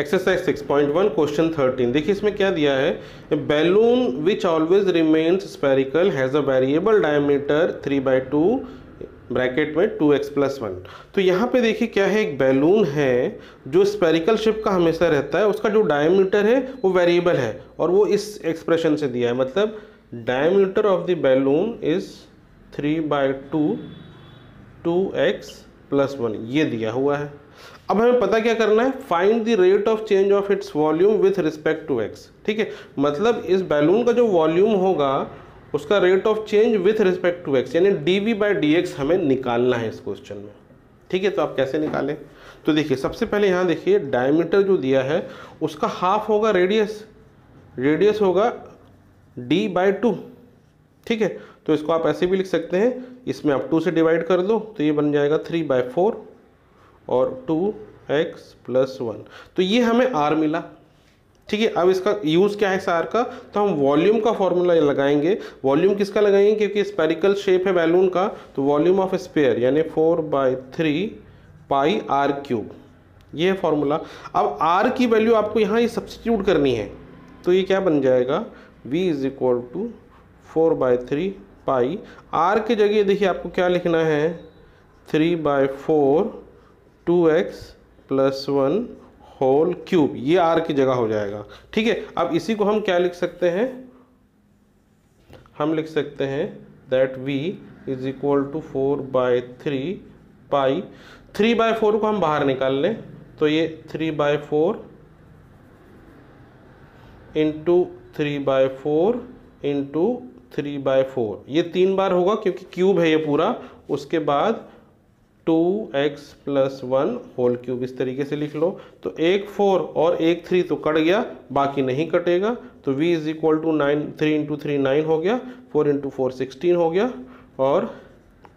exercise 6.1 question 13 देखिए इसमें क्या दिया है balloon which always remains spherical has a variable diameter 3 by two bracket में 2x एक्स प्लस वन तो यहाँ पे देखिए क्या है एक बैलून है जो स्पेरिकल शेप का हमेशा रहता है उसका जो डायमीटर है वो वेरिएबल है और वो इस एक्सप्रेशन से दिया है मतलब diameter of the balloon is three by two two x plus one ये दिया हुआ है अब हमें पता क्या करना है find the rate of change of its volume with respect to x ठीक है मतलब इस बैलून का जो वॉल्यूम होगा उसका rate of change with respect to x यानी d v by d x हमें निकालना है इस क्वेश्चन में ठीक है तो आप कैसे निकालें तो देखिए सबसे पहले यहाँ देखिए डायमीटर जो दिया है उसका हाफ होगा रेडियस रेडियस होगा डी बाई टू ठीक है तो इसको आप ऐसे भी लिख सकते हैं इसमें आप टू से डिवाइड कर दो तो ये बन जाएगा थ्री बाय फोर और टू एक्स प्लस वन तो ये हमें आर मिला ठीक है अब इसका यूज़ क्या है इस आर का तो हम वॉल्यूम का फॉर्मूला लगाएंगे वॉल्यूम किसका लगाएंगे क्योंकि स्पेरिकल शेप है बैलून का तो वॉल्यूम ऑफ स्पेयर यानी four by three pi r cube ये है फॉर्मूला अब आर की वैल्यू आपको यहाँ ये सब्सटीट्यूट करनी है तो ये क्या बन जाएगा v is equal to four by three pi r की जगह देखिए आपको क्या लिखना है three by four two x plus one whole cube ये आर की जगह हो जाएगा ठीक है अब इसी को हम क्या लिख सकते हैं हम लिख सकते हैं that v is equal to four by three pi three by four को हम बाहर निकाल लें तो ये three by four into three by four into three by four ये तीन बार होगा क्योंकि क्यूब है ये पूरा उसके बाद two x plus one whole cube इस तरीके से लिख लो तो एक फोर और एक थ्री तो कट गया बाकी नहीं कटेगा तो v is equal to nine three into three nine हो गया फोर इंटू फोर सिक्सटीन हो गया और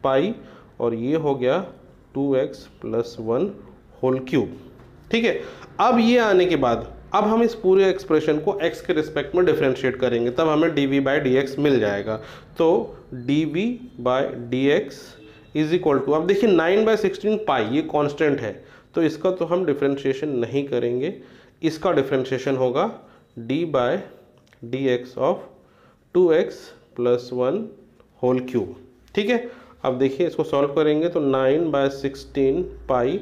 पाई और ये हो गया two x plus one whole cube ठीक है अब ये आने के बाद अब हम इस पूरे एक्सप्रेशन को x के रिस्पेक्ट में डिफ्रेंशिएट करेंगे तब हमें d v by d x मिल जाएगा तो d v by d x is equal to अब देखिए नाइन बाई सिक्सटीन पाई ये कॉन्स्टेंट है तो इसका तो हम डिफ्रेंशिएशन नहीं करेंगे इसका डिफ्रेंशिएशन होगा d by d x of two x plus one whole cube ठीक है अब देखिए इसको सॉल्व करेंगे तो नाइन बाय सिक्सटीन पाई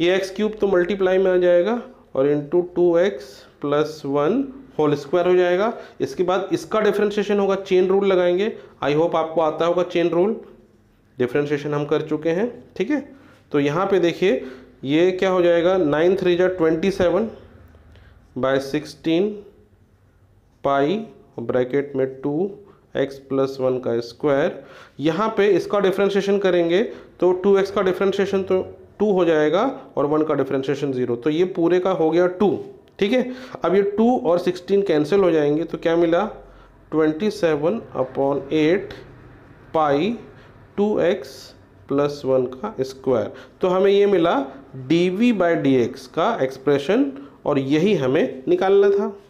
ये एक्स क्यूब तो मल्टीप्लाई में आ जाएगा और into two x plus one whole square हो जाएगा इसके बाद इसका डिफ्रेंशिएशन होगा चेन रूल लगाएंगे आई होप आपको आता होगा चेन रूल डिफ्रेंशिएशन हम कर चुके हैं ठीक है तो यहाँ पे देखिए ये क्या हो जाएगा नाइन थ्री जा twenty seven by sixteen pi bracket में टू एक्स प्लस वन का स्क्वायर यहाँ पे इसका डिफ्रेंशिएशन करेंगे तो टू एक्स का डिफ्रेंशिएशन तो टू हो जाएगा और वन का डिफ्रेंशिएशन ज़ीरो तो ये पूरे का हो गया टू ठीक है अब ये टू और सिक्सटीन कैंसिल हो जाएंगे तो क्या मिला twenty seven upon eight pi two x plus one का स्क्वायर तो हमें ये मिला d v by d x का एक्सप्रेशन और यही हमें निकालना था